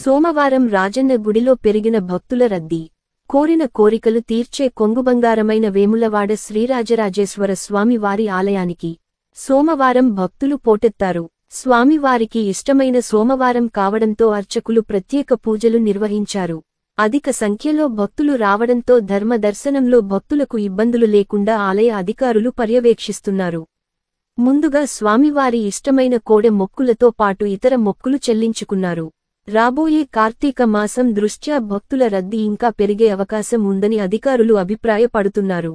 సోమవారం రాజన్న గుడిలో పెరిగిన భక్తుల రద్దీ కోరిన కోరికలు తీర్చే కొంగుబంగారమైన వేములవాడ శ్రీరాజరాజేశ్వర స్వామివారి ఆలయానికి సోమవారం భక్తులు పోటెత్తారు స్వామివారికి ఇష్టమైన సోమవారం కావడంతో అర్చకులు ప్రత్యేక పూజలు నిర్వహించారు అధిక సంఖ్యలో భక్తులు రావడంతో ధర్మ దర్శనంలో భక్తులకు ఇబ్బందులు లేకుండా ఆలయ అధికారులు పర్యవేక్షిస్తున్నారు ముందుగా స్వామివారి ఇష్టమైన కోడె మొక్కులతో పాటు ఇతర మొక్కులు చెల్లించుకున్నారు రాబోయే కార్తీక మాసం దృష్ట్యా భక్తుల రద్దీ ఇంకా పెరిగే అవకాశం ఉందని అధికారులు అభిప్రాయపడుతున్నారు